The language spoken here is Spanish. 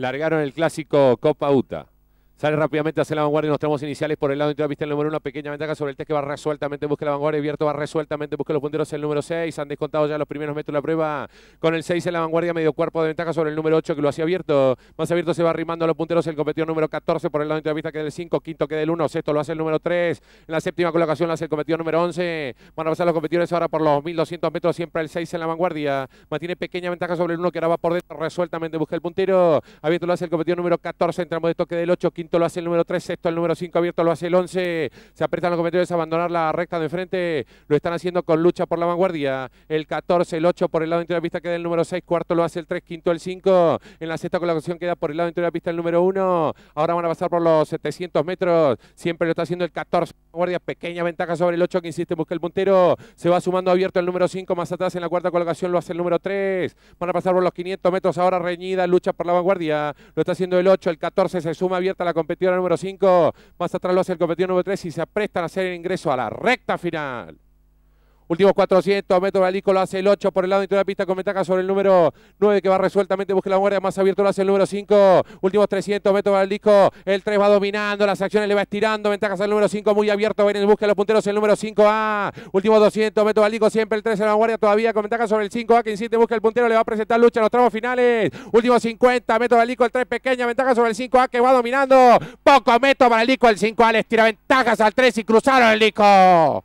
largaron el clásico Copa UTA. Sale rápidamente hacia la vanguardia y nos tenemos iniciales por el lado de entrevista el número 1, pequeña ventaja sobre el test que va resueltamente, busca la vanguardia, abierto va resueltamente, busca los punteros el número 6, han descontado ya los primeros metros de la prueba con el 6 en la vanguardia, medio cuerpo de ventaja sobre el número 8 que lo hacía abierto, más abierto se va arrimando a los punteros el competidor número 14 por el lado de entrevista que del 5, quinto que del 1, sexto lo hace el número 3, en la séptima colocación lo hace el competidor número 11, van a pasar los competidores ahora por los 1200 metros, siempre el 6 en la vanguardia, mantiene pequeña ventaja sobre el 1 que ahora va por dentro, resueltamente busca el puntero, abierto lo hace el competidor número 14, entramos de toque del 8, quinto lo hace el número 3, sexto el número 5, abierto lo hace el 11. Se apretan los competidores a abandonar la recta de enfrente. Lo están haciendo con lucha por la vanguardia. El 14, el 8 por el lado interior de la pista queda el número 6. Cuarto lo hace el 3, quinto el 5. En la sexta colocación queda por el lado interior de la pista el número 1. Ahora van a pasar por los 700 metros. Siempre lo está haciendo el 14. vanguardia, pequeña ventaja sobre el 8 que insiste en el puntero. Se va sumando abierto el número 5. Más atrás en la cuarta colocación lo hace el número 3. Van a pasar por los 500 metros. Ahora reñida, lucha por la vanguardia. Lo está haciendo el 8. El 14 se suma abierta la competidora número 5. Más atrás lo hace el competidor número 3 y se aprestan a hacer el ingreso a la recta final. Últimos 400 metros, Balico lo hace el 8 por el lado de la pista con ventaja sobre el número 9 que va resueltamente, busca la guardia más abierto, lo hace el número 5. Últimos 300 metros, Balico, el 3 va dominando, las acciones le va estirando, ventajas al número 5 muy abierto, viene en busca de los punteros el número 5A. Últimos 200 metros, Balico siempre el 3 en la guardia todavía con ventaja sobre el 5A que insiste, busca el puntero, le va a presentar lucha en los tramos finales. Últimos 50 metros, Balico el 3 pequeña, ventaja sobre el 5A que va dominando. Poco metro para el Lico, el 5A le estira ventajas al 3 y cruzaron el Lico.